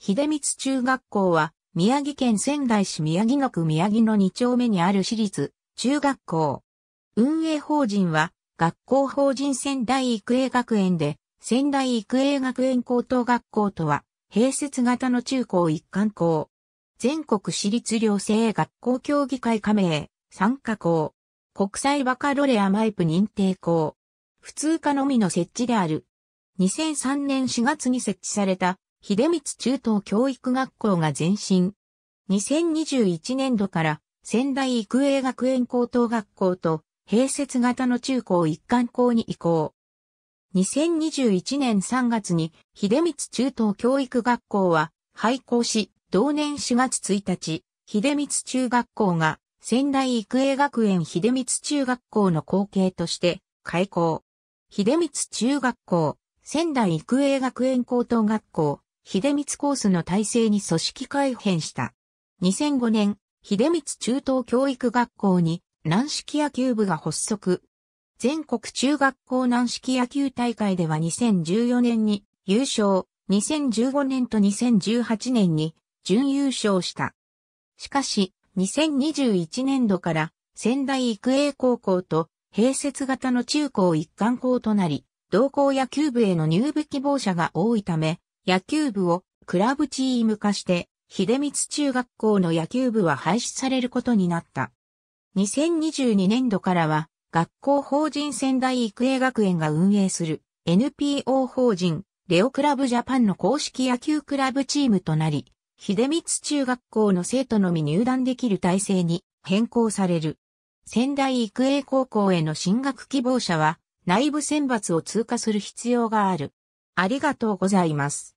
秀光中学校は、宮城県仙台市宮城野区宮城の2丁目にある私立中学校。運営法人は、学校法人仙台育英学園で、仙台育英学園高等学校とは、併設型の中高一貫校。全国私立寮生学校協議会加盟、参加校。国際バカロレアマイプ認定校。普通科のみの設置である。2003年4月に設置された秀光中等教育学校が前身。2021年度から仙台育英学園高等学校と併設型の中高一貫校に移行。2021年3月に秀光中等教育学校は廃校し、同年4月1日、秀光中学校が仙台育英学園秀光中学校の後継として開校。秀光中学校、仙台育英学園高等学校、秀光コースの体制に組織改変した。2005年、秀光中等教育学校に軟式野球部が発足。全国中学校軟式野球大会では2014年に優勝、2015年と2018年に準優勝した。しかし、2021年度から仙台育英高校と併設型の中高一貫校となり、同校野球部への入部希望者が多いため、野球部をクラブチーム化して、秀光中学校の野球部は廃止されることになった。2022年度からは、学校法人仙台育英学園が運営する NPO 法人レオクラブジャパンの公式野球クラブチームとなり、秀光中学校の生徒のみ入団できる体制に変更される。仙台育英高校への進学希望者は内部選抜を通過する必要がある。ありがとうございます。